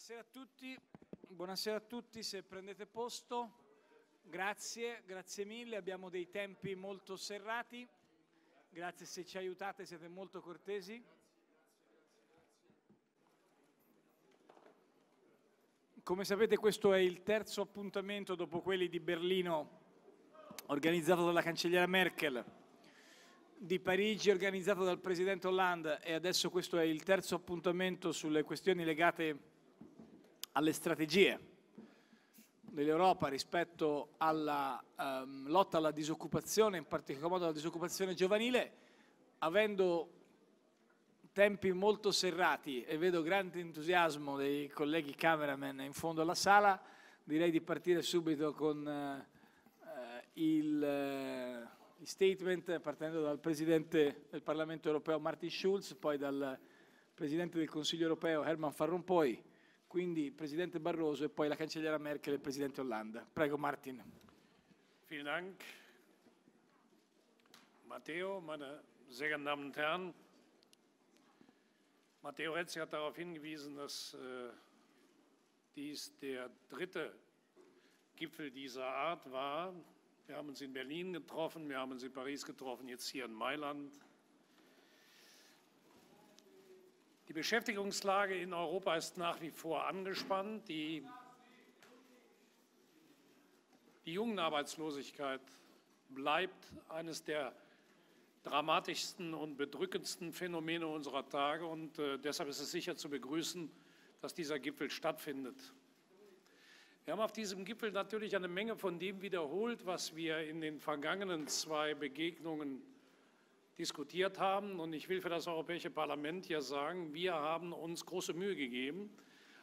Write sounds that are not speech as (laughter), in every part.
Buonasera a tutti, buonasera a tutti, se prendete posto, grazie, grazie mille, abbiamo dei tempi molto serrati, grazie se ci aiutate, siete molto cortesi. Come sapete questo è il terzo appuntamento dopo quelli di Berlino organizzato dalla cancelliera Merkel, di Parigi organizzato dal presidente Hollande e adesso questo è il terzo appuntamento sulle questioni legate a alle strategie dell'Europa rispetto alla ehm, lotta alla disoccupazione, in particolar modo alla disoccupazione giovanile, avendo tempi molto serrati e vedo grande entusiasmo dei colleghi cameraman in fondo alla sala, direi di partire subito con eh, il, eh, il statement partendo dal Presidente del Parlamento europeo Martin Schulz, poi dal Presidente del Consiglio europeo Herman Van Rompuy, quindi Presidente Barroso e poi la Cancelliera Merkel e il Presidente Hollanda. Prego Martin. Vielen Dank. Matteo, meine sehr geehrten Damen und Herren, Matteo Renzi hat darauf hingewiesen, dass äh, dies der dritte Gipfel dieser Art war. Wir haben uns in Berlin getroffen, wir haben uns in Paris getroffen, jetzt hier in Mailand. Die Beschäftigungslage in Europa ist nach wie vor angespannt. Die, die Jugendarbeitslosigkeit bleibt eines der dramatischsten und bedrückendsten Phänomene unserer Tage. Und äh, deshalb ist es sicher zu begrüßen, dass dieser Gipfel stattfindet. Wir haben auf diesem Gipfel natürlich eine Menge von dem wiederholt, was wir in den vergangenen zwei Begegnungen diskutiert haben. Und ich will für das Europäische Parlament hier sagen, wir haben uns große Mühe gegeben,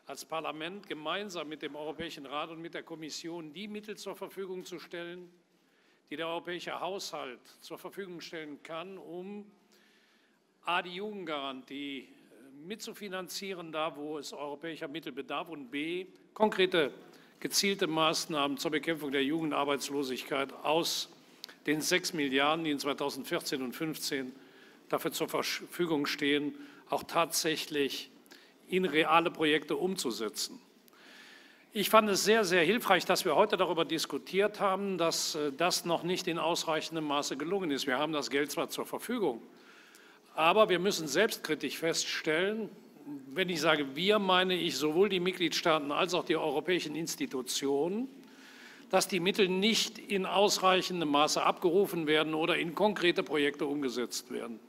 als Parlament gemeinsam mit dem Europäischen Rat und mit der Kommission die Mittel zur Verfügung zu stellen, die der europäische Haushalt zur Verfügung stellen kann, um a die Jugendgarantie äh, mitzufinanzieren, da wo es europäischer Mittel bedarf und b konkrete gezielte Maßnahmen zur Bekämpfung der Jugendarbeitslosigkeit aus den 6 Milliarden, die in 2014 und 2015 dafür zur Verfügung stehen, auch tatsächlich in reale Projekte umzusetzen. Ich fand es sehr, sehr hilfreich, dass wir heute darüber diskutiert haben, dass äh, das noch nicht in ausreichendem Maße gelungen ist. Wir haben das Geld zwar zur Verfügung, aber wir müssen selbstkritisch feststellen, wenn ich sage wir, meine ich sowohl die Mitgliedstaaten als auch die europäischen Institutionen, dass die Mittel nicht in ausreichendem Maße abgerufen werden oder in konkrete Projekte umgesetzt werden.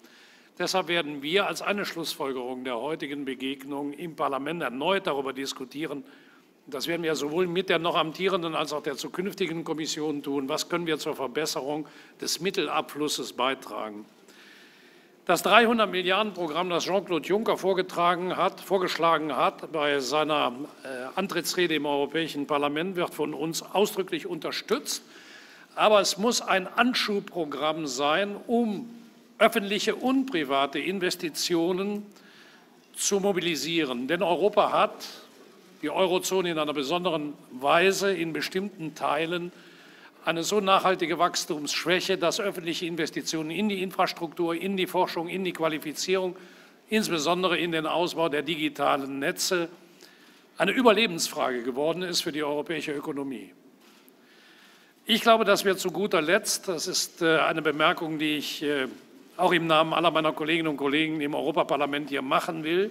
Deshalb werden wir als eine Schlussfolgerung der heutigen Begegnung im Parlament erneut darüber diskutieren. Das werden wir sowohl mit der noch amtierenden als auch der zukünftigen Kommission tun. Was können wir zur Verbesserung des Mittelabflusses beitragen? Das 300 Milliarden Programm, das Jean-Claude Juncker vorgetragen hat, vorgeschlagen hat bei seiner äh, Antrittsrede im Europäischen Parlament, wird von uns ausdrücklich unterstützt. Aber es muss ein Anschubprogramm sein, um öffentliche und private Investitionen zu mobilisieren. Denn Europa hat die Eurozone in einer besonderen Weise in bestimmten Teilen eine so nachhaltige Wachstumsschwäche, dass öffentliche Investitionen in die Infrastruktur, in die Forschung, in die Qualifizierung, insbesondere in den Ausbau der digitalen Netze, eine Überlebensfrage geworden ist für die europäische Ökonomie. Ich glaube, dass wir zu guter Letzt, das ist äh, eine Bemerkung, die ich äh, auch im Namen aller meiner Kolleginnen und Kollegen im Europaparlament hier machen will,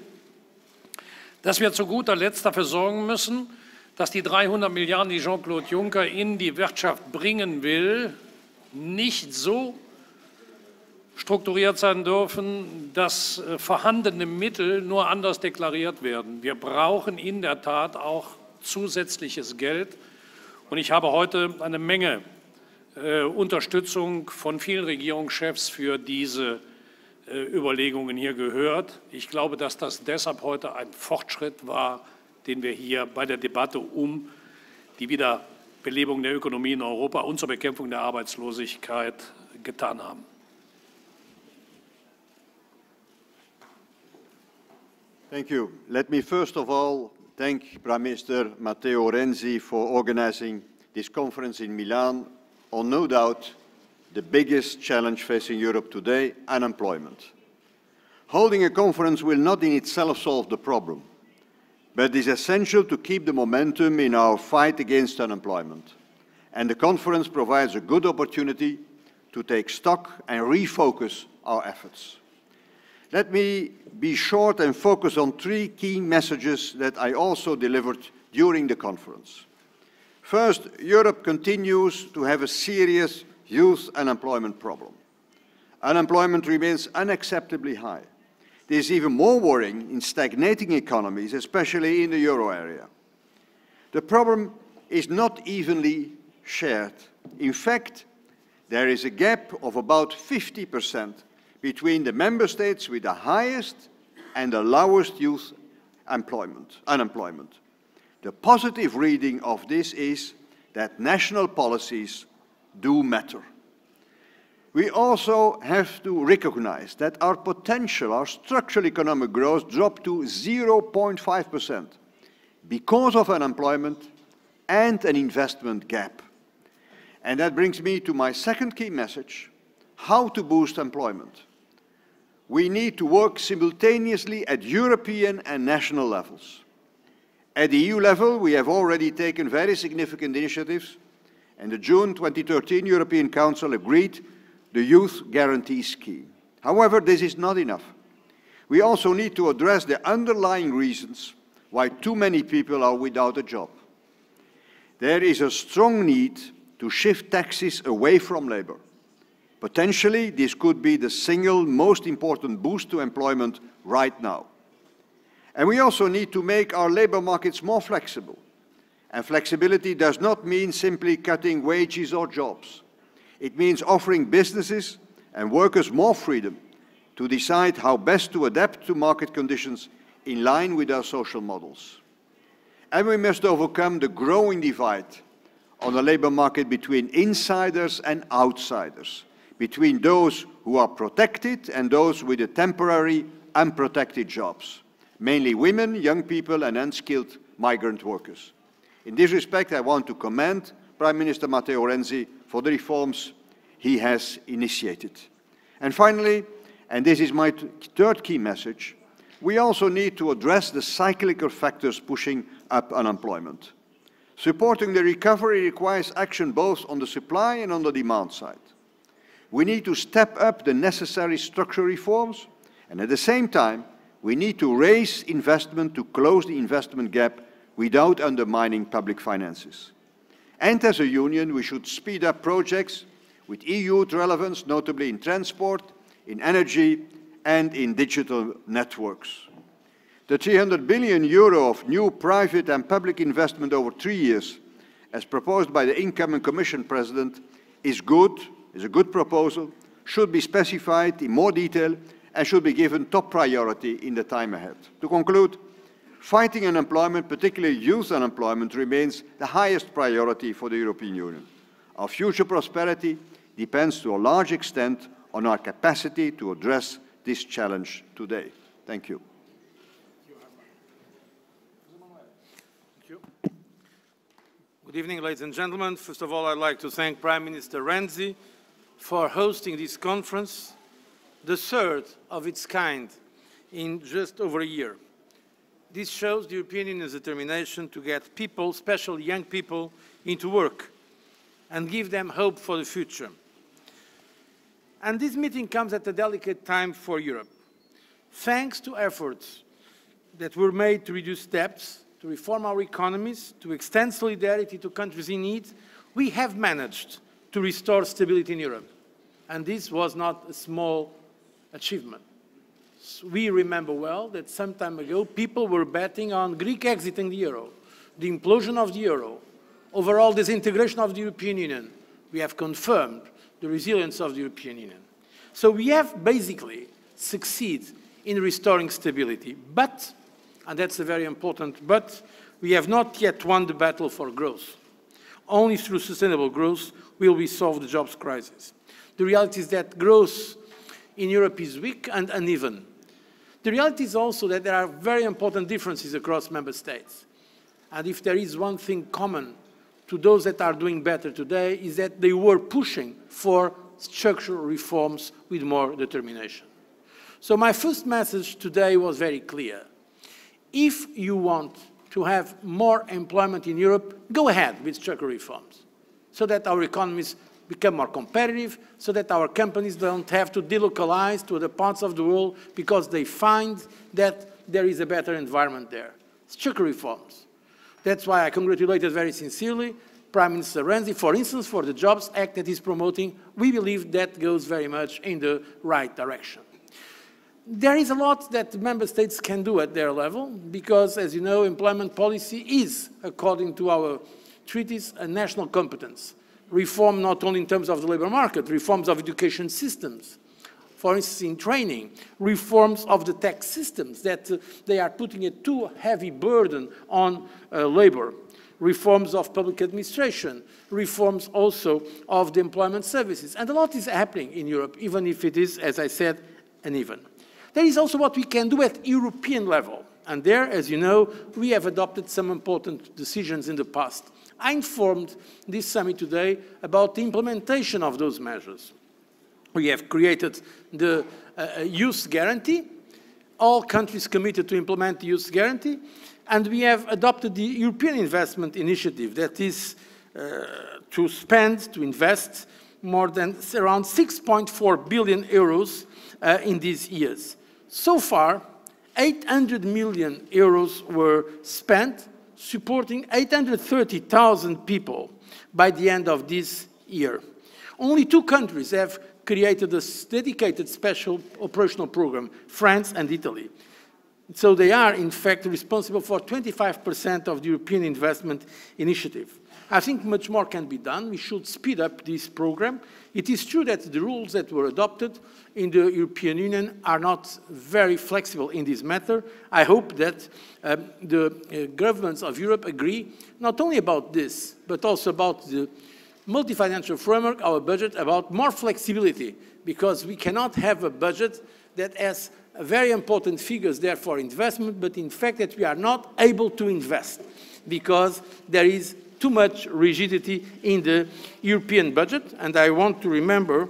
dass wir zu guter Letzt dafür sorgen müssen, dass die 300 Milliarden, die Jean-Claude Juncker in die Wirtschaft bringen will, nicht so strukturiert sein dürfen, dass äh, vorhandene Mittel nur anders deklariert werden. Wir brauchen in der Tat auch zusätzliches Geld. Und ich habe heute eine Menge äh, Unterstützung von vielen Regierungschefs für diese äh, Überlegungen hier gehört. Ich glaube, dass das deshalb heute ein Fortschritt war, den wir hier bei der Debatte um die Wiederbelebung der Ökonomie in Europa und zur Bekämpfung der Arbeitslosigkeit getan haben. Thank you. Let me first of all thank Prime Minister Matteo Renzi for organizing this conference in Milan on no doubt the biggest challenge facing Europe today, unemployment. Holding a conference will not in itself solve the problem. but it is essential to keep the momentum in our fight against unemployment. And the conference provides a good opportunity to take stock and refocus our efforts. Let me be short and focus on three key messages that I also delivered during the conference. First, Europe continues to have a serious youth unemployment problem. Unemployment remains unacceptably high. There is even more worrying in stagnating economies, especially in the euro area. The problem is not evenly shared. In fact, there is a gap of about 50% between the member states with the highest and the lowest youth unemployment. The positive reading of this is that national policies do matter. We also have to recognize that our potential, our structural economic growth dropped to 0.5% because of unemployment and an investment gap. And that brings me to my second key message, how to boost employment. We need to work simultaneously at European and national levels. At the EU level, we have already taken very significant initiatives, and the June 2013 European Council agreed the Youth Guarantee Scheme. However, this is not enough. We also need to address the underlying reasons why too many people are without a job. There is a strong need to shift taxes away from labor. Potentially, this could be the single most important boost to employment right now. And we also need to make our labor markets more flexible. And flexibility does not mean simply cutting wages or jobs. It means offering businesses and workers more freedom to decide how best to adapt to market conditions in line with our social models. And we must overcome the growing divide on the labour market between insiders and outsiders, between those who are protected and those with a temporary, unprotected jobs, mainly women, young people and unskilled migrant workers. In this respect, I want to commend Prime Minister Matteo Renzi for the reforms he has initiated. And finally, and this is my third key message, we also need to address the cyclical factors pushing up unemployment. Supporting the recovery requires action both on the supply and on the demand side. We need to step up the necessary structural reforms, and at the same time, we need to raise investment to close the investment gap without undermining public finances. And as a union, we should speed up projects with EU relevance, notably in transport, in energy, and in digital networks. The 300 billion euro of new private and public investment over three years, as proposed by the incoming Commission President, is good, is a good proposal, should be specified in more detail, and should be given top priority in the time ahead. To conclude, Fighting unemployment, particularly youth unemployment, remains the highest priority for the European Union. Our future prosperity depends to a large extent on our capacity to address this challenge today. Thank you. Good evening, ladies and gentlemen. First of all, I'd like to thank Prime Minister Renzi for hosting this conference, the third of its kind in just over a year. This shows the European Union's determination to get people, especially young people, into work and give them hope for the future. And this meeting comes at a delicate time for Europe. Thanks to efforts that were made to reduce debts, to reform our economies, to extend solidarity to countries in need, we have managed to restore stability in Europe. And this was not a small achievement we remember well that some time ago people were betting on Greek exiting the euro, the implosion of the euro, overall disintegration of the European Union. We have confirmed the resilience of the European Union. So we have basically succeeded in restoring stability, but, and that's a very important but, we have not yet won the battle for growth. Only through sustainable growth will we solve the jobs crisis. The reality is that growth in Europe is weak and uneven. The reality is also that there are very important differences across member states. And if there is one thing common to those that are doing better today is that they were pushing for structural reforms with more determination. So my first message today was very clear. If you want to have more employment in Europe, go ahead with structural reforms so that our economies become more competitive so that our companies don't have to delocalize to other parts of the world because they find that there is a better environment there. Structural reforms. That's why I congratulated very sincerely Prime Minister Renzi, for instance, for the Jobs Act that he's promoting. We believe that goes very much in the right direction. There is a lot that member states can do at their level because, as you know, employment policy is, according to our treaties, a national competence reform not only in terms of the labor market, reforms of education systems, for instance, in training, reforms of the tax systems, that uh, they are putting a too heavy burden on uh, labor, reforms of public administration, reforms also of the employment services. And a lot is happening in Europe, even if it is, as I said, uneven. There is also what we can do at European level. And there, as you know, we have adopted some important decisions in the past. I informed this summit today about the implementation of those measures. We have created the uh, youth guarantee, all countries committed to implement the youth guarantee, and we have adopted the European Investment Initiative that is uh, to spend, to invest more than around 6.4 billion euros uh, in these years. So far, 800 million euros were spent supporting 830,000 people by the end of this year. Only two countries have created a dedicated special operational program, France and Italy. So they are, in fact, responsible for 25% of the European investment initiative. I think much more can be done. We should speed up this program. It is true that the rules that were adopted in the European Union are not very flexible in this matter. I hope that um, the uh, governments of Europe agree not only about this, but also about the multi-financial framework, our budget, about more flexibility, because we cannot have a budget that has very important figures there for investment, but in fact that we are not able to invest because there is too much rigidity in the European budget. And I want to remember,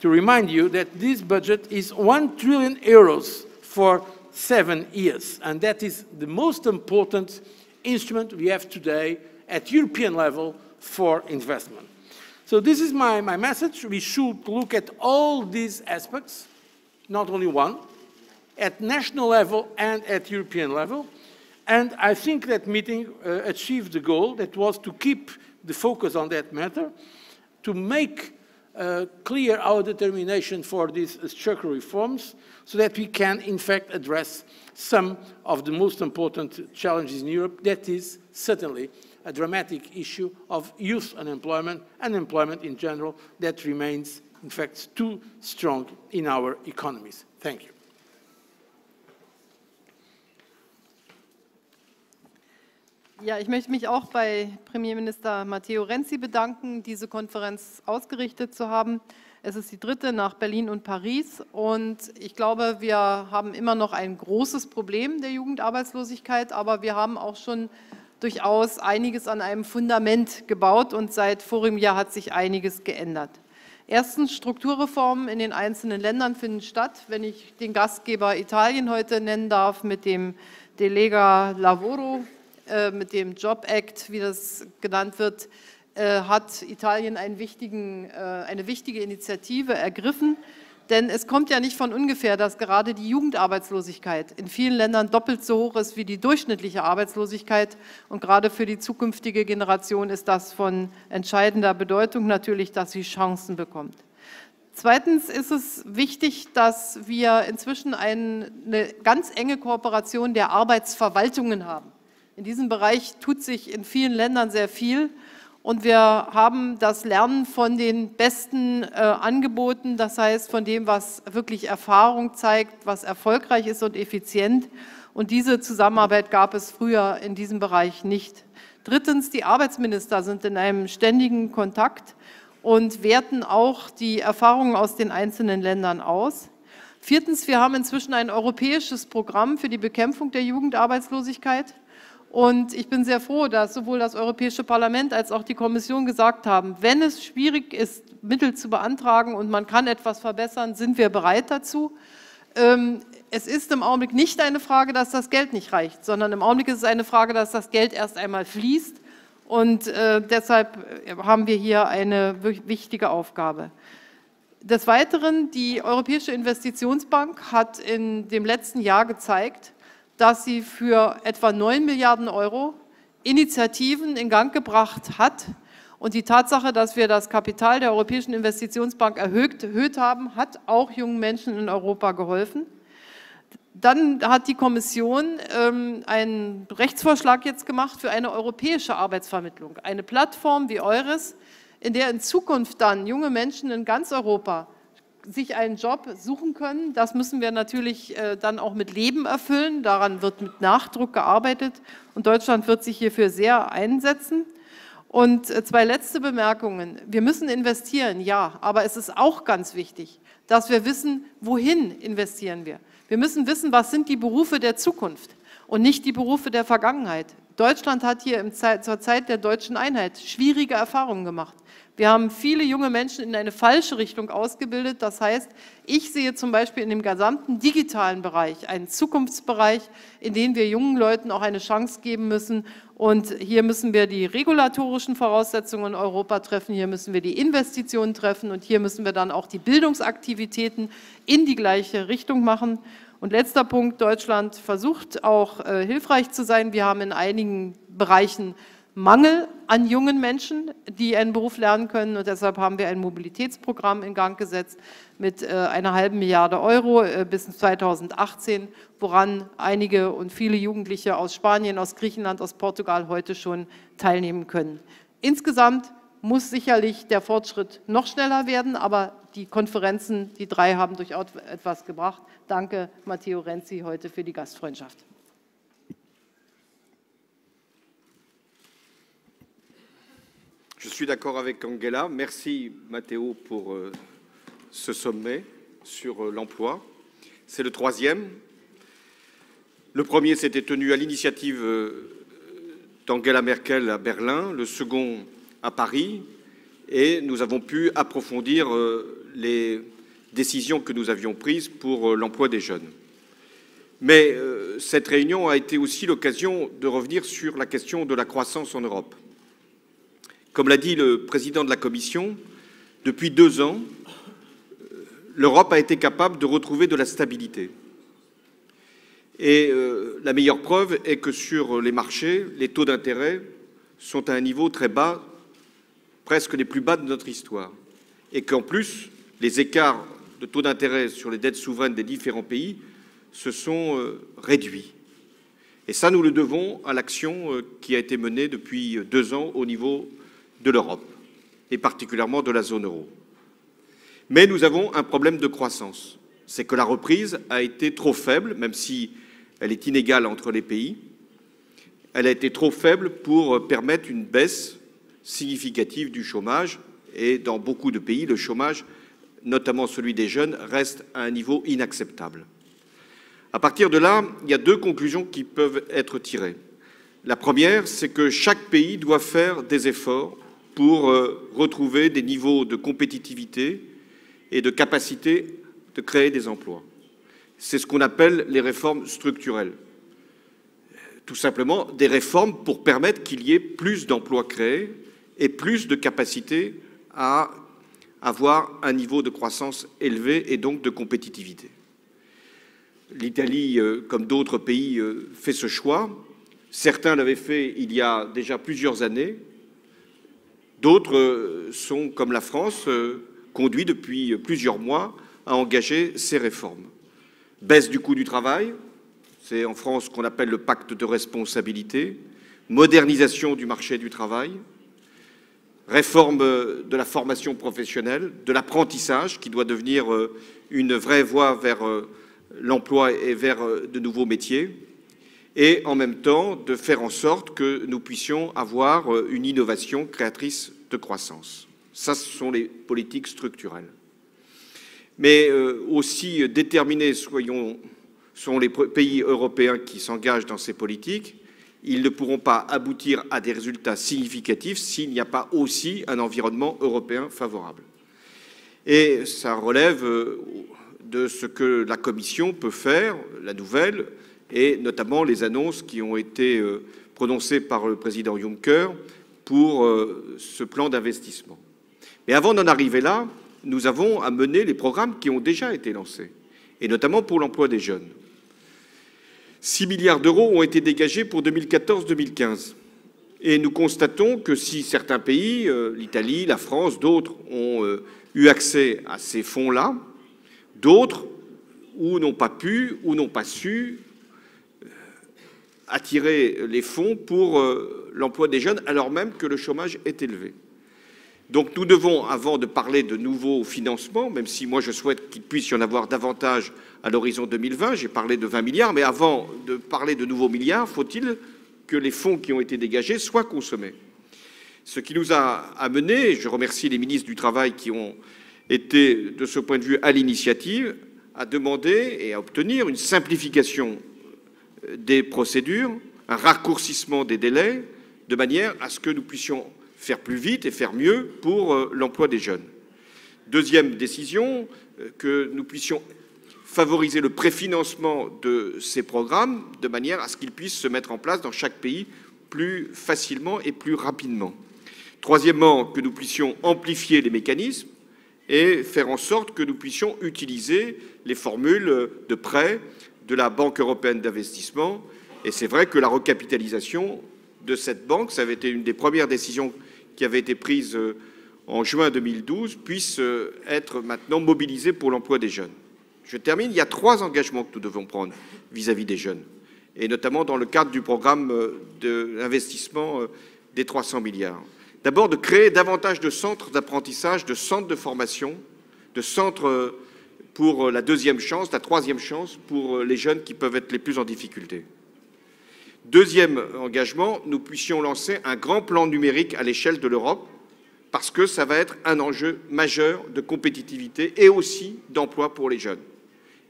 to remind you that this budget is 1 trillion euros for seven years. And that is the most important instrument we have today at European level for investment. So this is my, my message. We should look at all these aspects, not only one, at national level and at European level. And I think that meeting uh, achieved the goal that was to keep the focus on that matter, to make uh, clear our determination for these structural reforms so that we can, in fact, address some of the most important challenges in Europe. That is certainly a dramatic issue of youth unemployment, and employment in general, that remains, in fact, too strong in our economies. Thank you. Ja, ich möchte mich auch bei Premierminister Matteo Renzi bedanken, diese Konferenz ausgerichtet zu haben. Es ist die dritte nach Berlin und Paris und ich glaube, wir haben immer noch ein großes Problem der Jugendarbeitslosigkeit, aber wir haben auch schon durchaus einiges an einem Fundament gebaut und seit vorigem Jahr hat sich einiges geändert. Erstens, Strukturreformen in den einzelnen Ländern finden statt. Wenn ich den Gastgeber Italien heute nennen darf mit dem Delega Lavoro, äh, mit dem Job Act, wie das genannt wird, äh, hat Italien wichtigen, äh, eine wichtige Initiative ergriffen. Denn es kommt ja nicht von ungefähr, dass gerade die Jugendarbeitslosigkeit in vielen Ländern doppelt so hoch ist wie die durchschnittliche Arbeitslosigkeit. Und gerade für die zukünftige Generation ist das von entscheidender Bedeutung natürlich, dass sie Chancen bekommt. Zweitens ist es wichtig, dass wir inzwischen eine ganz enge Kooperation der Arbeitsverwaltungen haben. In diesem Bereich tut sich in vielen Ländern sehr viel. Und wir haben das Lernen von den besten äh, Angeboten, das heißt von dem, was wirklich Erfahrung zeigt, was erfolgreich ist und effizient. Und diese Zusammenarbeit gab es früher in diesem Bereich nicht. Drittens, die Arbeitsminister sind in einem ständigen Kontakt und werten auch die Erfahrungen aus den einzelnen Ländern aus. Viertens, wir haben inzwischen ein europäisches Programm für die Bekämpfung der Jugendarbeitslosigkeit. Und ich bin sehr froh, dass sowohl das Europäische Parlament als auch die Kommission gesagt haben, wenn es schwierig ist, Mittel zu beantragen und man kann etwas verbessern, sind wir bereit dazu. Ähm, es ist im Augenblick nicht eine Frage, dass das Geld nicht reicht, sondern im Augenblick ist es eine Frage, dass das Geld erst einmal fließt. Und äh, deshalb äh, haben wir hier eine wichtige Aufgabe. Des Weiteren, die Europäische Investitionsbank hat in dem letzten Jahr gezeigt, dass sie für etwa 9 Milliarden Euro Initiativen in Gang gebracht hat. Und die Tatsache, dass wir das Kapital der Europäischen Investitionsbank erhöht, erhöht haben, hat auch jungen Menschen in Europa geholfen. Dann hat die Kommission ähm, einen Rechtsvorschlag jetzt gemacht für eine europäische Arbeitsvermittlung. Eine Plattform wie eures, in der in Zukunft dann junge Menschen in ganz Europa sich einen Job suchen können. Das müssen wir natürlich äh, dann auch mit Leben erfüllen. Daran wird mit Nachdruck gearbeitet und Deutschland wird sich hierfür sehr einsetzen. Und äh, zwei letzte Bemerkungen. Wir müssen investieren, ja, aber es ist auch ganz wichtig, dass wir wissen, wohin investieren wir. Wir müssen wissen, was sind die Berufe der Zukunft und nicht die Berufe der Vergangenheit. Deutschland hat hier Zeit, zur Zeit der deutschen Einheit schwierige Erfahrungen gemacht. Wir haben viele junge Menschen in eine falsche Richtung ausgebildet. Das heißt, ich sehe zum Beispiel in dem gesamten digitalen Bereich einen Zukunftsbereich, in dem wir jungen Leuten auch eine Chance geben müssen. Und hier müssen wir die regulatorischen Voraussetzungen in Europa treffen, hier müssen wir die Investitionen treffen und hier müssen wir dann auch die Bildungsaktivitäten in die gleiche Richtung machen. Und letzter Punkt, Deutschland versucht auch äh, hilfreich zu sein. Wir haben in einigen Bereichen Mangel an jungen Menschen, die einen Beruf lernen können. Und deshalb haben wir ein Mobilitätsprogramm in Gang gesetzt mit äh, einer halben Milliarde Euro äh, bis 2018, woran einige und viele Jugendliche aus Spanien, aus Griechenland, aus Portugal heute schon teilnehmen können. Insgesamt muss sicherlich der Fortschritt noch schneller werden, aber die Konferenzen, die drei haben durchaus etwas gebracht. Danke, Matteo Renzi, heute für die Gastfreundschaft. Je suis d'accord avec Angela. Merci, Matteo, pour euh, ce sommet sur euh, l'emploi. C'est le troisième. Le premier s'était tenu à l'initiative euh, d'Angela Merkel à Berlin, le second à Paris, et nous avons pu approfondir les décisions que nous avions prises pour euh, l'emploi des jeunes. Mais euh, cette réunion a été aussi l'occasion de revenir sur la question de la croissance en Europe. Comme l'a dit le président de la Commission, depuis deux ans, l'Europe a été capable de retrouver de la stabilité. Et euh, la meilleure preuve est que sur les marchés, les taux d'intérêt sont à un niveau très bas, presque les plus bas de notre histoire. Et qu'en plus, les écarts de taux d'intérêt sur les dettes souveraines des différents pays se sont euh, réduits. Et ça, nous le devons à l'action euh, qui a été menée depuis deux ans au niveau de l'Europe, et particulièrement de la zone euro. Mais nous avons un problème de croissance. C'est que la reprise a été trop faible, même si elle est inégale entre les pays. Elle a été trop faible pour euh, permettre une baisse significative du chômage. Et dans beaucoup de pays, le chômage notamment celui des jeunes, reste à un niveau inacceptable. À partir de là, il y a deux conclusions qui peuvent être tirées. La première, c'est que chaque pays doit faire des efforts pour euh, retrouver des niveaux de compétitivité et de capacité de créer des emplois. C'est ce qu'on appelle les réformes structurelles. Tout simplement des réformes pour permettre qu'il y ait plus d'emplois créés et plus de capacités à avoir un niveau de croissance élevé et donc de compétitivité. L'Italie, euh, comme d'autres pays, euh, fait ce choix. Certains l'avaient fait il y a déjà plusieurs années. D'autres euh, sont, comme la France, conduits depuis plusieurs mois à engager ces réformes. Baisse du coût du travail, c'est en France qu'on appelle le pacte de responsabilité, modernisation du marché du travail, réforme euh, de la formation professionnelle, de l'apprentissage qui doit devenir euh, une vraie voie vers euh, l'emploi et vers de nouveaux métiers, et en même temps de faire en sorte que nous puissions avoir une innovation créatrice de croissance. Ça, ce sont les politiques structurelles. Mais aussi déterminés soyons, sont les pays européens qui s'engagent dans ces politiques ils ne pourront pas aboutir à des résultats significatifs s'il n'y a pas aussi un environnement européen favorable. Et ça relève euh, de ce que la Commission peut faire, la nouvelle, et notamment les annonces qui ont été euh, prononcées par le président Juncker pour euh, ce plan d'investissement. Mais avant d'en arriver là, nous avons à mener les programmes qui ont déjà été lancés, et notamment pour l'emploi des jeunes. 6 milliards d'euros ont été dégagés pour 2014-2015. Et nous constatons que si certains pays, euh, l'Italie, la France, d'autres, ont euh, eu accès à ces fonds-là, d'autres, ou n'ont pas pu, ou n'ont pas su euh, attirer les fonds pour l'emploi des jeunes, alors même que le chômage est élevé. Donc nous devons, avant de parler de nouveaux financements, même si moi je souhaite qu'il puisse y en avoir davantage à l'horizon 2020, j'ai parlé de 20 milliards, mais avant de parler de nouveaux milliards, faut-il que les fonds qui ont été dégagés soient consommés Ce qui nous a amené, je remercie les ministres du Travail qui ont été de ce point de vue à l'initiative, à demander et à obtenir une simplification euh, des procédures, un raccourcissement des délais, de manière à ce que nous puissions faire plus vite et faire mieux pour euh, l'emploi des jeunes. Deuxième décision, euh, que nous puissions favoriser le préfinancement de ces programmes de manière à ce qu'ils puissent se mettre en place dans chaque pays plus facilement et plus rapidement. Troisièmement, que nous puissions amplifier les mécanismes et faire en sorte que nous puissions utiliser les formules de prêt de la Banque européenne d'investissement. Et c'est vrai que la recapitalisation de cette banque, ça avait été une des premières décisions qui avait été prise euh, en juin 2012 puisse euh, être maintenant mobilisée pour l'emploi des jeunes. Je termine, il y a trois engagements que nous devons prendre vis-à-vis des jeunes, et notamment dans le cadre du programme euh, de l'investissement des 300 milliards. D'abord, de créer davantage de centres d'apprentissage, de centres de formation, de centres pour la deuxième chance, la troisième chance pour les jeunes qui peuvent être les plus en difficulté. Deuxième engagement, nous puissions lancer un grand plan numérique à l'échelle de l'Europe, parce que ça va être un enjeu majeur de compétitivité et aussi d'emploi pour les jeunes,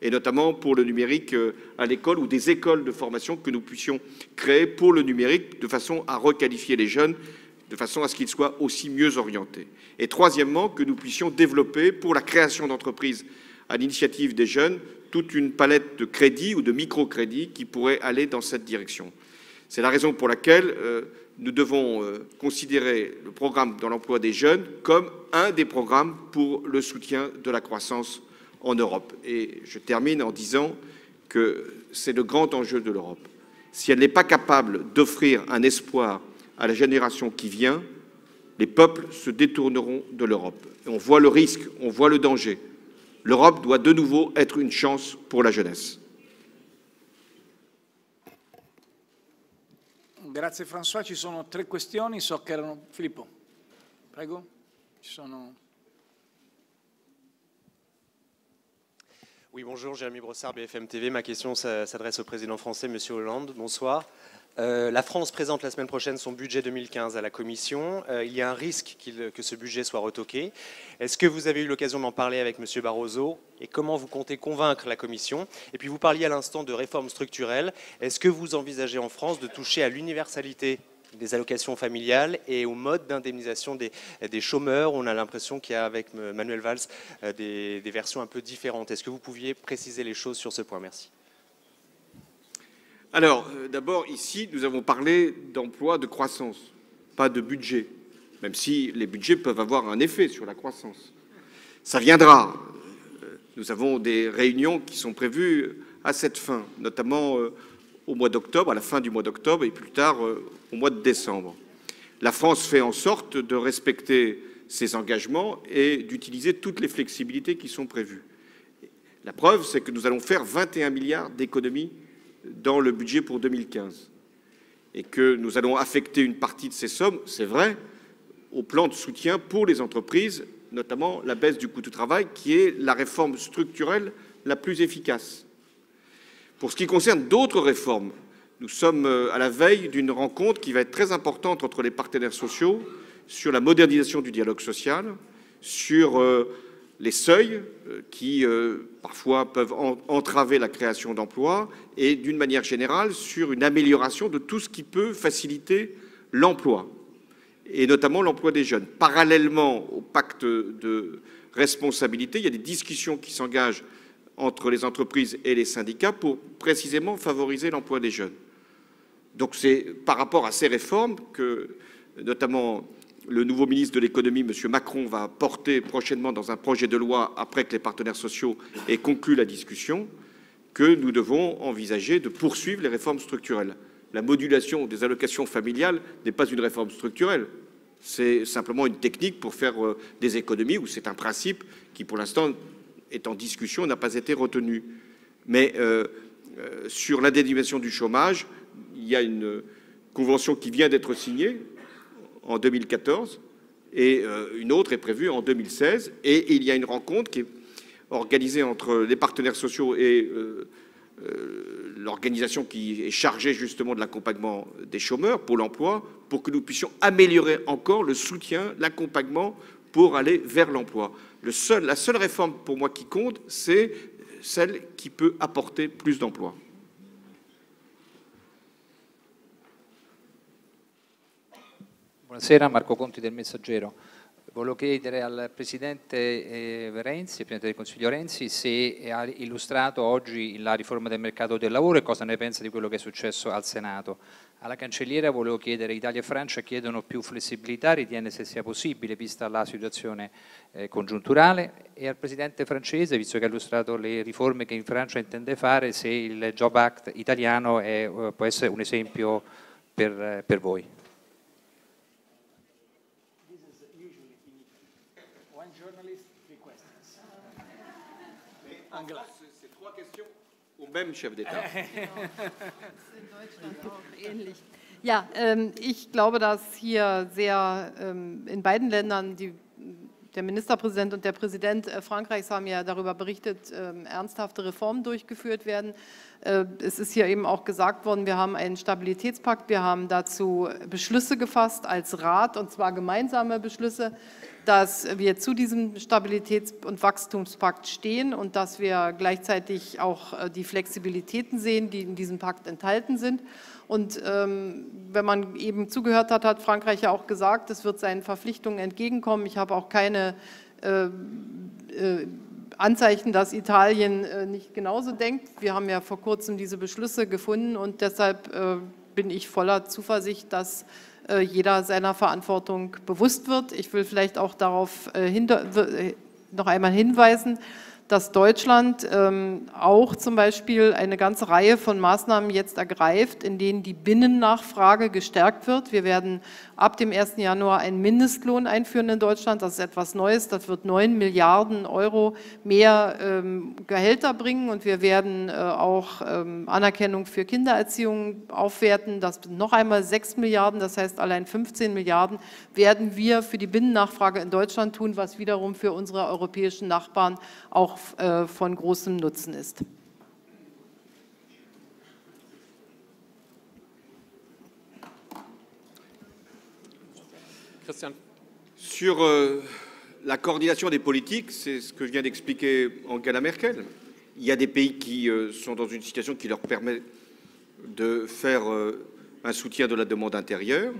et notamment pour le numérique euh, à l'école ou des écoles de formation que nous puissions créer pour le numérique de façon à requalifier les jeunes de façon à ce qu'ils soient aussi mieux orientés. Et troisièmement, que nous puissions développer pour la création d'entreprises à l'initiative des jeunes toute une palette de crédits ou de microcrédits qui pourraient aller dans cette direction. C'est la raison pour laquelle euh, nous devons euh, considérer le programme dans l'emploi des jeunes comme un des programmes pour le soutien de la croissance en Europe. Et je termine en disant que c'est le grand enjeu de l'Europe. Si elle n'est pas capable d'offrir un espoir à la génération qui vient, les peuples se détourneront de l'Europe. On voit le risque, on voit le danger. L'Europe doit de nouveau être une chance pour la jeunesse. Grazie François, ci sono tre questioni, so che erano... Filippo, prego. Ci sono... Oui, bonjour, Jérémy Brossard, BFM TV. Ma question s'adresse au président français, Monsieur Hollande. Bonsoir. Euh, la France présente la semaine prochaine son budget 2015 à la Commission. Euh, il y a un risque que ce budget soit retoqué. Est-ce que vous avez eu l'occasion d'en parler avec M. Barroso et comment vous comptez convaincre la Commission Et puis vous parliez à l'instant de réformes structurelles. Est-ce que vous envisagez en France de toucher à l'universalité des allocations familiales et au mode d'indemnisation des, chômeurs. On a l'impression qu'il y a avec Manuel Valls euh, des versions un peu différentes. Est-ce que vous pouviez préciser les choses sur ce point Merci. Alors, euh, d'abord, ici, nous avons parlé d'emploi, de croissance, pas de budget, même si les budgets peuvent avoir un effet sur la croissance. Ça viendra. Euh, nous avons des réunions qui sont prévues à cette fin, notamment euh, au mois d'octobre, à la fin du mois d'octobre et plus tard au mois de décembre. La France fait en sorte de respecter ses engagements et d'utiliser toutes les flexibilités qui sont prévues. La preuve, c'est que nous allons faire 21 milliards d'économies dans le budget pour 2015 et que nous allons affecter une partie de ces sommes, c'est vrai, au plan de soutien pour les entreprises, notamment la baisse du coût du travail, qui est la réforme structurelle la plus efficace. Pour ce qui concerne d'autres réformes, nous sommes euh, à la veille d'une rencontre qui va être très importante entre les partenaires sociaux sur la modernisation du dialogue social, sur euh, les seuils euh, qui euh, parfois peuvent entraver la création d'emplois et d'une manière générale sur une amélioration de tout ce qui peut faciliter l'emploi et notamment l'emploi des jeunes. Parallèlement au pacte de responsabilité, il y a des discussions qui s'engagent entre les entreprises et les syndicats pour précisément favoriser l'emploi des jeunes. Donc c'est par rapport à ces réformes que notamment le nouveau ministre de l'économie, M. Macron, va porter prochainement dans un projet de loi, après que les partenaires sociaux aient conclu la discussion, que nous devons envisager de poursuivre les réformes structurelles. La modulation des allocations familiales n'est pas une réforme structurelle. C'est simplement une technique pour faire euh, des économies, ou c'est un principe qui, pour l'instant, est en discussion, n'a pas été retenu. Mais sur euh, la euh, sur l'indemnisation du chômage, il y a une convention qui vient d'être signée en 2014 et euh, une autre est prévue en 2016. Et il y a une rencontre qui est organisée entre les partenaires sociaux et euh, euh, l'organisation qui est chargée justement de l'accompagnement des chômeurs pour l'emploi, pour que nous puissions améliorer encore le soutien, l'accompagnement pour aller vers l'emploi. Le seul, la seule réforme pour moi qui compte, c'est celle qui peut apporter plus d'emplois. Buonasera, Marco Conti del Messaggero. Volevo chiedere al Presidente eh, Renzi, Presidente del Consiglio Renzi, se ha illustrato oggi la riforma del mercato del lavoro e cosa ne pensa di quello che è successo al Senato. Alla Cancelliera volevo chiedere, Italia e Francia chiedono più flessibilità, ritiene se sia possibile vista la situazione eh, congiunturale e al Presidente francese, visto che ha illustrato le riforme che in Francia intende fare, se il Job Act italiano è, eh, può essere un esempio per, per voi. en au même chef d'État. ähnlich. (laughs) Ja, ähm, ich glaube, dass hier sehr ähm, in beiden Ländern die der Ministerpräsident und der Präsident äh, Frankreichs haben ja darüber berichtet, ähm, ernsthafte Reformen durchgeführt werden. Äh, es ist hier eben auch gesagt worden, wir haben einen Stabilitätspakt, wir haben dazu Beschlüsse gefasst als Rat, und zwar gemeinsame Beschlüsse, dass wir zu diesem Stabilitäts- und Wachstumspakt stehen und dass wir gleichzeitig auch äh, die Flexibilitäten sehen, die in diesem Pakt enthalten sind. Und ähm, wenn man eben zugehört hat, hat Frankreich ja auch gesagt, es wird seinen Verpflichtungen entgegenkommen. Ich habe auch keine äh, äh, Anzeichen, dass Italien äh, nicht genauso denkt. Wir haben ja vor kurzem diese Beschlüsse gefunden und deshalb äh, bin ich voller Zuversicht, dass äh, jeder seiner Verantwortung bewusst wird. Ich will vielleicht auch darauf äh, noch einmal hinweisen, dass Deutschland ähm, auch zum Beispiel eine ganze Reihe von Maßnahmen jetzt ergreift, in denen die Binnennachfrage gestärkt wird. Wir werden ab dem 1. Januar einen Mindestlohn einführen in Deutschland. Das ist etwas Neues. Das wird 9 Milliarden Euro mehr ähm, Gehälter bringen. Und wir werden äh, auch ähm, Anerkennung für Kindererziehung aufwerten. Das sind noch einmal 6 Milliarden. Das heißt, allein 15 Milliarden werden wir für die Binnennachfrage in Deutschland tun, was wiederum für unsere europäischen Nachbarn auch Äh, von großem Nutzen Christian. Sur euh, la coordination des politiques, c'est ce que vient d'expliquer Angela Merkel. Il y a des pays qui euh, sont dans une situation qui leur permet de faire euh, un soutien de la demande intérieure.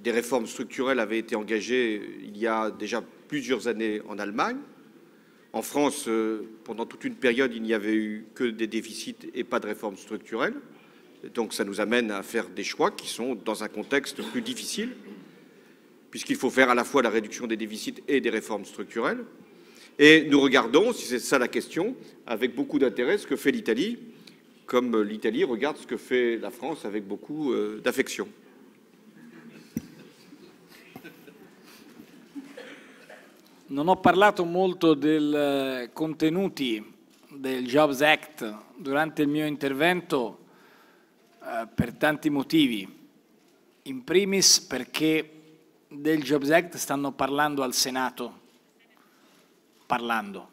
Des réformes structurelles avaient été engagées il y a déjà plusieurs années en Allemagne. En France, euh, pendant toute une période, il n'y avait eu que des déficits et pas de réformes structurelles. Donc ça nous amène à faire des choix qui sont dans un contexte plus difficile, puisqu'il faut faire à la fois la réduction des déficits et des réformes structurelles. Et nous regardons, si c'est ça la question, avec beaucoup d'intérêt ce que fait l'Italie, comme l'Italie regarde ce que fait la France avec beaucoup euh, d'affection. Non ho parlato molto dei eh, contenuti del Jobs Act durante il mio intervento eh, per tanti motivi. In primis perché del Jobs Act stanno parlando al Senato, parlando.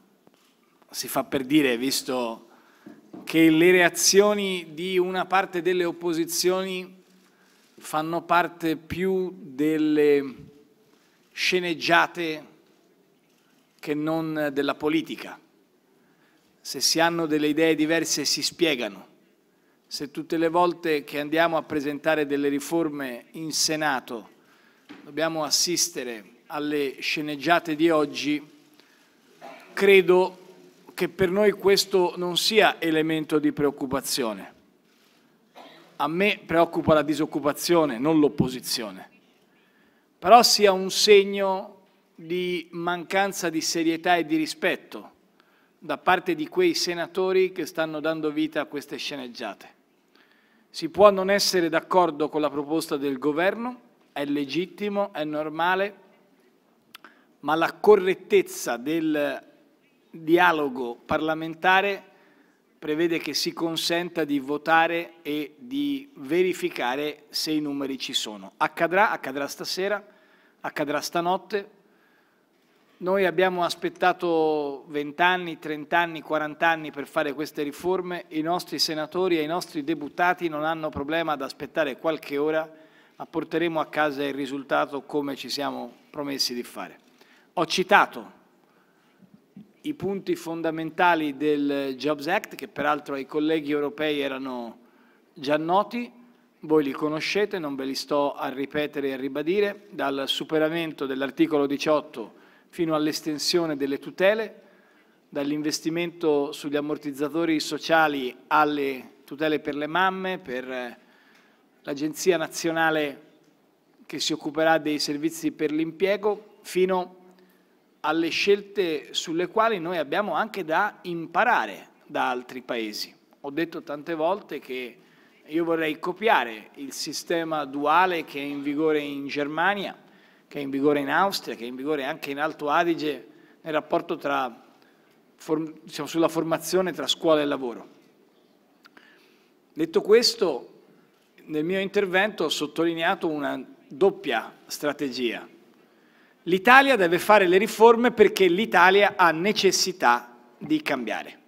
Si fa per dire, visto che le reazioni di una parte delle opposizioni fanno parte più delle sceneggiate che non della politica. Se si hanno delle idee diverse si spiegano. Se tutte le volte che andiamo a presentare delle riforme in Senato dobbiamo assistere alle sceneggiate di oggi, credo che per noi questo non sia elemento di preoccupazione. A me preoccupa la disoccupazione, non l'opposizione. Però sia un segno di mancanza di serietà e di rispetto da parte di quei senatori che stanno dando vita a queste sceneggiate. Si può non essere d'accordo con la proposta del governo, è legittimo, è normale, ma la correttezza del dialogo parlamentare prevede che si consenta di votare e di verificare se i numeri ci sono. Accadrà, accadrà stasera, accadrà stanotte, noi abbiamo aspettato 20 anni, 30 anni, 40 anni per fare queste riforme, i nostri senatori e i nostri deputati non hanno problema ad aspettare qualche ora, ma porteremo a casa il risultato come ci siamo promessi di fare. Ho citato i punti fondamentali del Jobs Act, che peraltro ai colleghi europei erano già noti, voi li conoscete, non ve li sto a ripetere e a ribadire, dal superamento dell'articolo 18 fino all'estensione delle tutele, dall'investimento sugli ammortizzatori sociali alle tutele per le mamme, per eh, l'Agenzia Nazionale che si occuperà dei servizi per l'impiego, fino alle scelte sulle quali noi abbiamo anche da imparare da altri paesi. Ho detto tante volte che io vorrei copiare il sistema duale che è in vigore in Germania, che è in vigore in Austria, che è in vigore anche in Alto Adige, nel rapporto tra, diciamo, sulla formazione tra scuola e lavoro. Detto questo, nel mio intervento ho sottolineato una doppia strategia. L'Italia deve fare le riforme perché l'Italia ha necessità di cambiare.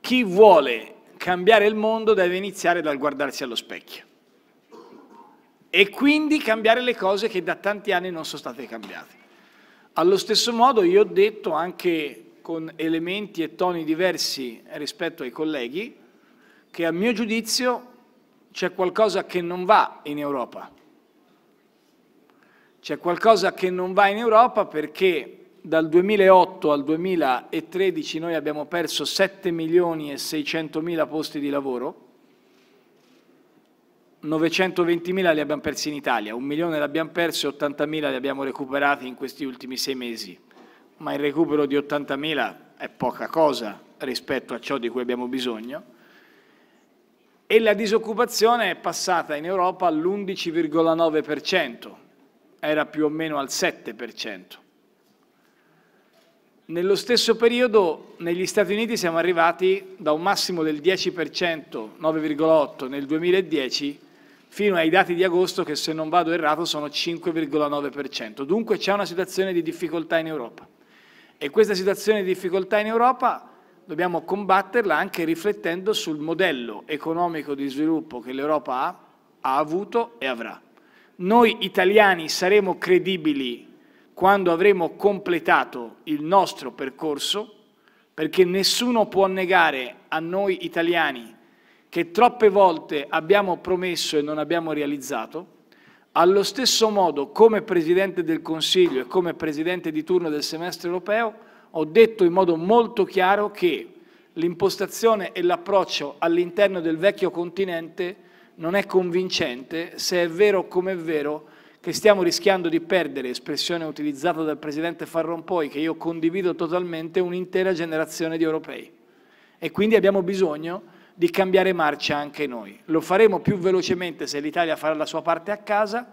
Chi vuole cambiare il mondo deve iniziare dal guardarsi allo specchio e quindi cambiare le cose che da tanti anni non sono state cambiate. Allo stesso modo io ho detto anche con elementi e toni diversi rispetto ai colleghi che a mio giudizio c'è qualcosa che non va in Europa. C'è qualcosa che non va in Europa perché dal 2008 al 2013 noi abbiamo perso 7 milioni e 600 mila posti di lavoro 920.000 li abbiamo persi in Italia, un milione li abbiamo persi, e 80.000 li abbiamo recuperati in questi ultimi sei mesi, ma il recupero di 80.000 è poca cosa rispetto a ciò di cui abbiamo bisogno. E la disoccupazione è passata in Europa all'11,9%, era più o meno al 7%. Nello stesso periodo negli Stati Uniti siamo arrivati da un massimo del 10%, 9,8% nel 2010, fino ai dati di agosto che se non vado errato sono 5,9%. Dunque c'è una situazione di difficoltà in Europa e questa situazione di difficoltà in Europa dobbiamo combatterla anche riflettendo sul modello economico di sviluppo che l'Europa ha, ha avuto e avrà. Noi italiani saremo credibili quando avremo completato il nostro percorso perché nessuno può negare a noi italiani che troppe volte abbiamo promesso e non abbiamo realizzato, allo stesso modo come Presidente del Consiglio e come Presidente di turno del semestre europeo ho detto in modo molto chiaro che l'impostazione e l'approccio all'interno del vecchio continente non è convincente se è vero come è vero che stiamo rischiando di perdere, espressione utilizzata dal Presidente Van Rompuy, che io condivido totalmente, un'intera generazione di europei. E quindi abbiamo bisogno di cambiare marcia anche noi. Lo faremo più velocemente se l'Italia farà la sua parte a casa,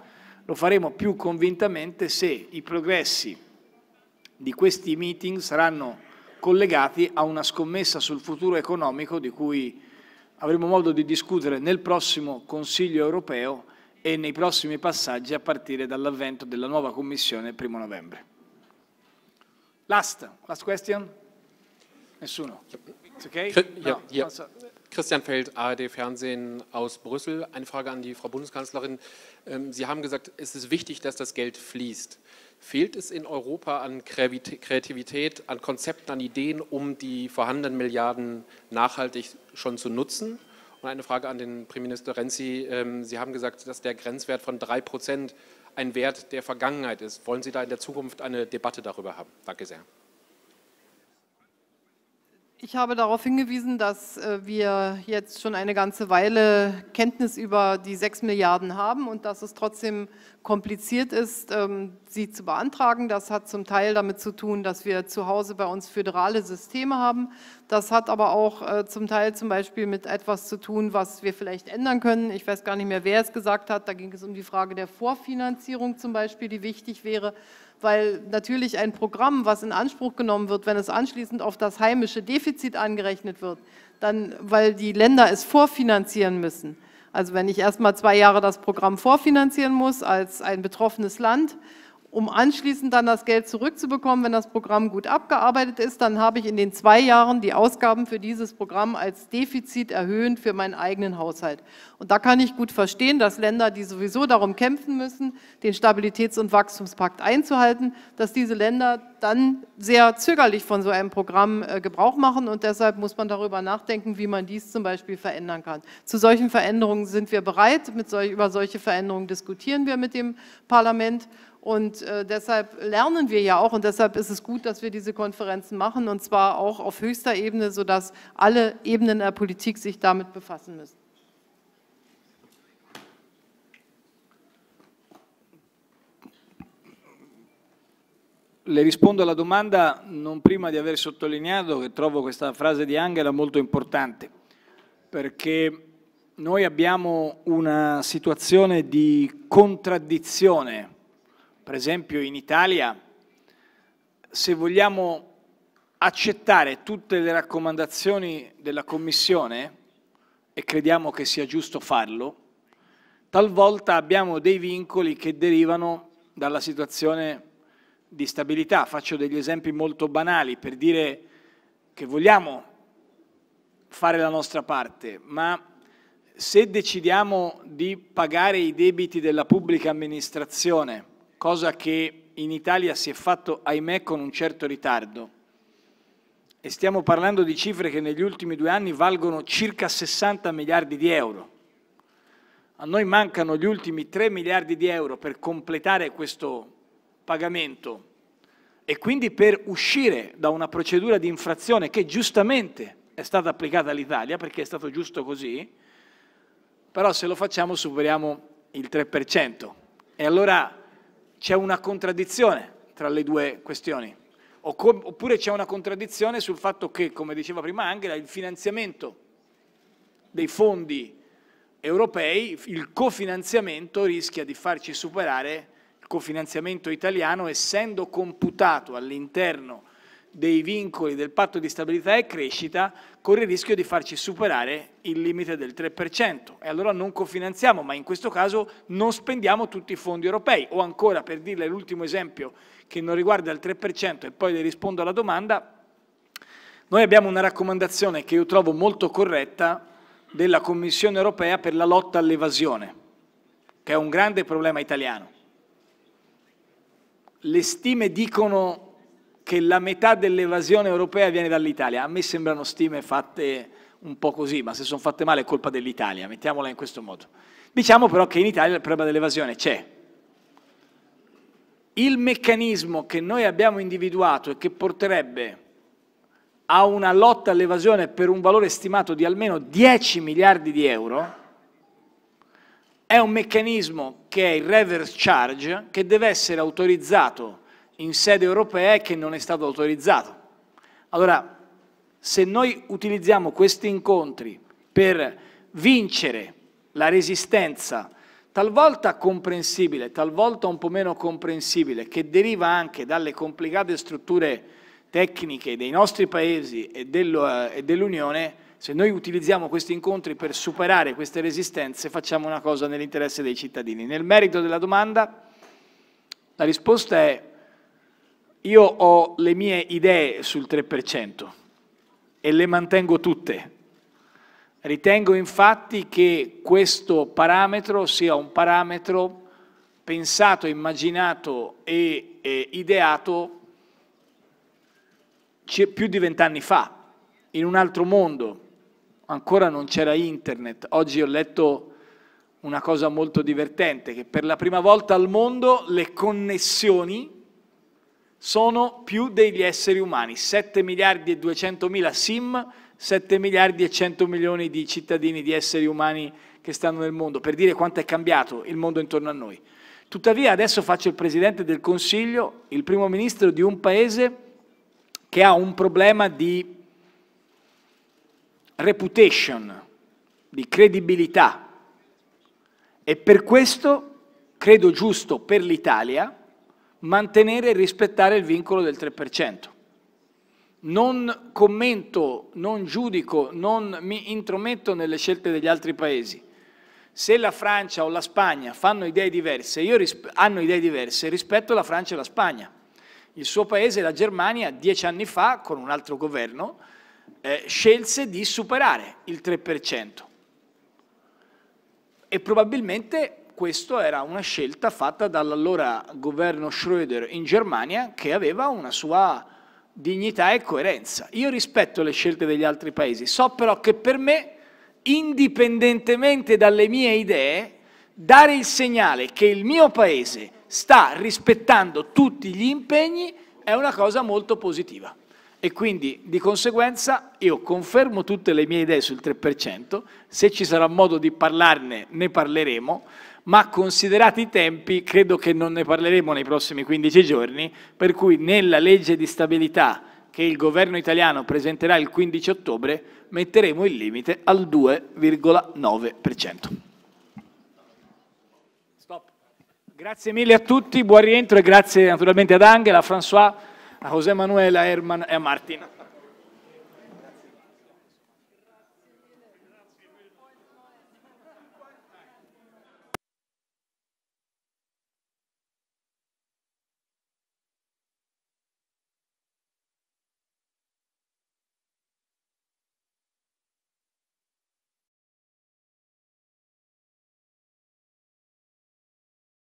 lo faremo più convintamente se i progressi di questi meeting saranno collegati a una scommessa sul futuro economico di cui avremo modo di discutere nel prossimo Consiglio europeo e nei prossimi passaggi a partire dall'avvento della nuova Commissione il primo novembre. Last, last question? Nessuno? It's okay? No, yeah. Christian Feld, ARD Fernsehen aus Brüssel. Eine Frage an die Frau Bundeskanzlerin. Ähm, Sie haben gesagt, es ist wichtig, dass das Geld fließt. Fehlt es in Europa an Kreativität, an Konzepten, an Ideen, um die vorhandenen Milliarden nachhaltig schon zu nutzen? Und eine Frage an den Premierminister Renzi. Ähm, Sie haben gesagt, dass der Grenzwert von 3 Prozent ein Wert der Vergangenheit ist. Wollen Sie da in der Zukunft eine Debatte darüber haben? Danke sehr. Ich habe darauf hingewiesen, dass äh, wir jetzt schon eine ganze Weile Kenntnis über die 6 Milliarden haben und dass es trotzdem kompliziert ist, ähm, sie zu beantragen. Das hat zum Teil damit zu tun, dass wir zu Hause bei uns föderale Systeme haben. Das hat aber auch äh, zum Teil zum Beispiel mit etwas zu tun, was wir vielleicht ändern können. Ich weiß gar nicht mehr, wer es gesagt hat. Da ging es um die Frage der Vorfinanzierung zum Beispiel, die wichtig wäre weil natürlich ein Programm, was in Anspruch genommen wird, wenn es anschließend auf das heimische Defizit angerechnet wird, dann, weil die Länder es vorfinanzieren müssen. Also wenn ich erstmal zwei Jahre das Programm vorfinanzieren muss als ein betroffenes Land, um anschließend dann das Geld zurückzubekommen, wenn das Programm gut abgearbeitet ist. Dann habe ich in den zwei Jahren die Ausgaben für dieses Programm als Defizit erhöhend für meinen eigenen Haushalt. Und da kann ich gut verstehen, dass Länder, die sowieso darum kämpfen müssen, den Stabilitäts- und Wachstumspakt einzuhalten, dass diese Länder dann sehr zögerlich von so einem Programm äh, Gebrauch machen und deshalb muss man darüber nachdenken, wie man dies zum Beispiel verändern kann. Zu solchen Veränderungen sind wir bereit, mit solch, über solche Veränderungen diskutieren wir mit dem Parlament und äh, deshalb lernen wir ja auch und deshalb ist es gut, dass wir diese Konferenzen machen und zwar auch auf höchster Ebene, sodass alle Ebenen der Politik sich damit befassen müssen. Le rispondo alla domanda non prima di aver sottolineato che trovo questa frase di Angela molto importante, perché noi abbiamo una situazione di contraddizione per esempio in Italia, se vogliamo accettare tutte le raccomandazioni della Commissione, e crediamo che sia giusto farlo, talvolta abbiamo dei vincoli che derivano dalla situazione di stabilità. Faccio degli esempi molto banali per dire che vogliamo fare la nostra parte, ma se decidiamo di pagare i debiti della pubblica amministrazione cosa che in Italia si è fatto ahimè con un certo ritardo. E stiamo parlando di cifre che negli ultimi due anni valgono circa 60 miliardi di euro. A noi mancano gli ultimi 3 miliardi di euro per completare questo pagamento e quindi per uscire da una procedura di infrazione che giustamente è stata applicata all'Italia perché è stato giusto così, però se lo facciamo superiamo il 3%. E allora c'è una contraddizione tra le due questioni, oppure c'è una contraddizione sul fatto che, come diceva prima Angela, il finanziamento dei fondi europei, il cofinanziamento rischia di farci superare il cofinanziamento italiano essendo computato all'interno dei vincoli del patto di stabilità e crescita corre il rischio di farci superare il limite del 3% e allora non cofinanziamo, ma in questo caso non spendiamo tutti i fondi europei o ancora per dirle l'ultimo esempio che non riguarda il 3% e poi le rispondo alla domanda, noi abbiamo una raccomandazione che io trovo molto corretta della Commissione europea per la lotta all'evasione, che è un grande problema italiano. Le stime dicono che la metà dell'evasione europea viene dall'Italia. A me sembrano stime fatte un po' così, ma se sono fatte male è colpa dell'Italia, mettiamola in questo modo. Diciamo però che in Italia il problema dell'evasione c'è. Il meccanismo che noi abbiamo individuato e che porterebbe a una lotta all'evasione per un valore stimato di almeno 10 miliardi di euro è un meccanismo che è il reverse charge, che deve essere autorizzato in sede europea e che non è stato autorizzato. Allora, se noi utilizziamo questi incontri per vincere la resistenza, talvolta comprensibile, talvolta un po' meno comprensibile, che deriva anche dalle complicate strutture tecniche dei nostri paesi e eh, dell'Unione, se noi utilizziamo questi incontri per superare queste resistenze, facciamo una cosa nell'interesse dei cittadini. Nel merito della domanda, la risposta è io ho le mie idee sul 3% e le mantengo tutte. Ritengo infatti che questo parametro sia un parametro pensato, immaginato e, e ideato più di vent'anni fa, in un altro mondo. Ancora non c'era internet. Oggi ho letto una cosa molto divertente, che per la prima volta al mondo le connessioni sono più degli esseri umani, 7 miliardi e 200 mila SIM, 7 miliardi e 100 milioni di cittadini, di esseri umani che stanno nel mondo, per dire quanto è cambiato il mondo intorno a noi. Tuttavia adesso faccio il Presidente del Consiglio, il Primo Ministro di un Paese che ha un problema di reputation, di credibilità e per questo credo giusto per l'Italia mantenere e rispettare il vincolo del 3%. Non commento, non giudico, non mi intrometto nelle scelte degli altri paesi. Se la Francia o la Spagna fanno idee diverse, io hanno idee diverse, rispetto alla Francia e la Spagna. Il suo paese, la Germania, dieci anni fa, con un altro governo, eh, scelse di superare il 3%. E probabilmente questa era una scelta fatta dall'allora governo Schröder in Germania che aveva una sua dignità e coerenza. Io rispetto le scelte degli altri paesi, so però che per me, indipendentemente dalle mie idee, dare il segnale che il mio paese sta rispettando tutti gli impegni è una cosa molto positiva. E quindi di conseguenza io confermo tutte le mie idee sul 3%, se ci sarà modo di parlarne ne parleremo ma considerati i tempi credo che non ne parleremo nei prossimi 15 giorni, per cui nella legge di stabilità che il governo italiano presenterà il 15 ottobre metteremo il limite al 2,9%. Grazie mille a tutti, buon rientro e grazie naturalmente ad Angela, a François, a José Manuela, a Herman e a Martina.